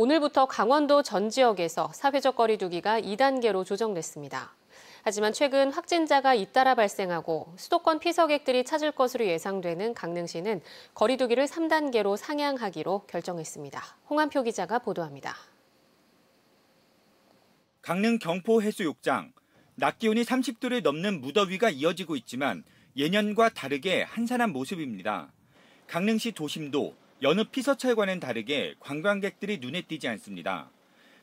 오늘부터 강원도 전 지역에서 사회적 거리두기가 2단계로 조정됐습니다. 하지만 최근 확진자가 잇따라 발생하고 수도권 피서객들이 찾을 것으로 예상되는 강릉시는 거리두기를 3단계로 상향하기로 결정했습니다. 홍한표 기자가 보도합니다. 강릉 경포 해수욕장. 낮 기온이 30도를 넘는 무더위가 이어지고 있지만 예년과 다르게 한산한 모습입니다. 강릉시 도심도 여느 피서철과는 다르게 관광객들이 눈에 띄지 않습니다.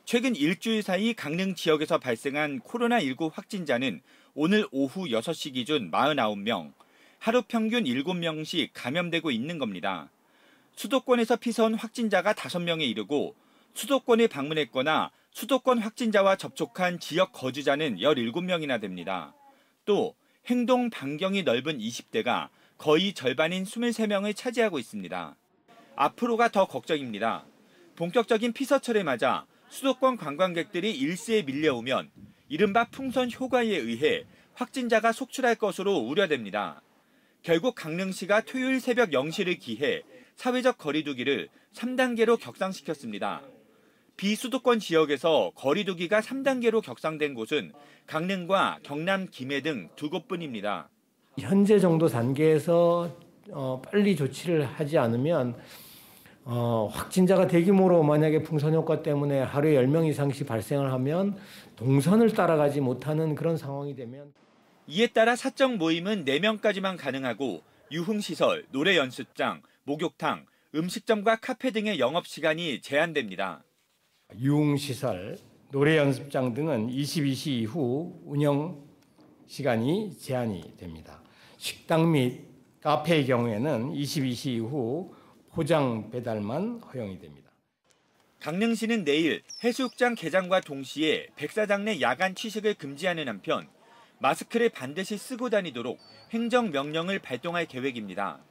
최근 일주일 사이 강릉 지역에서 발생한 코로나19 확진자는 오늘 오후 6시 기준 49명, 하루 평균 7명씩 감염되고 있는 겁니다. 수도권에서 피선 확진자가 5명에 이르고 수도권에 방문했거나 수도권 확진자와 접촉한 지역 거주자는 17명이나 됩니다. 또 행동 반경이 넓은 20대가 거의 절반인 23명을 차지하고 있습니다. 앞으로가 더 걱정입니다. 본격적인 피서철에 맞아 수도권 관광객들이 일시에 밀려오면 이른바 풍선 효과에 의해 확진자가 속출할 것으로 우려됩니다. 결국 강릉시가 토요일 새벽 0시를 기해 사회적 거리두기를 3단계로 격상시켰습니다. 비수도권 지역에서 거리두기가 3단계로 격상된 곳은 강릉과 경남 김해 등 두 곳뿐입니다. 현재 정도 단계에서 어, 빨리 조치를 하지 않으면 어, 확진자가 대규모로 만약에 풍선 효과 때문에 하루에 10명 이상씩 발생을 하면 동선을 따라가지 못하는 그런 상황이 되면 이에 따라 사적 모임은 4명까지만 가능하고 유흥시설, 노래 연습장, 목욕탕, 음식점과 카페 등의 영업 시간이 제한됩니다. 유흥시설, 노래 연습장 등은 22시 이후 운영 시간이 제한이 됩니다. 식당 및 카페의 경우에는 22시 이후 고장 배달만 허용이 됩니다. 강릉시는 내일 해수욕장 개장과 동시에 백사장 내 야간 취식을 금지하는 한편 마스크를 반드시 쓰고 다니도록 행정명령을 발동할 계획입니다.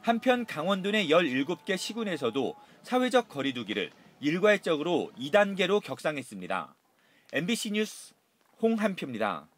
한편 강원도 내 17개 시군에서도 사회적 거리두기를 일괄적으로 2단계로 격상했습니다. MBC 뉴스 홍한표입니다.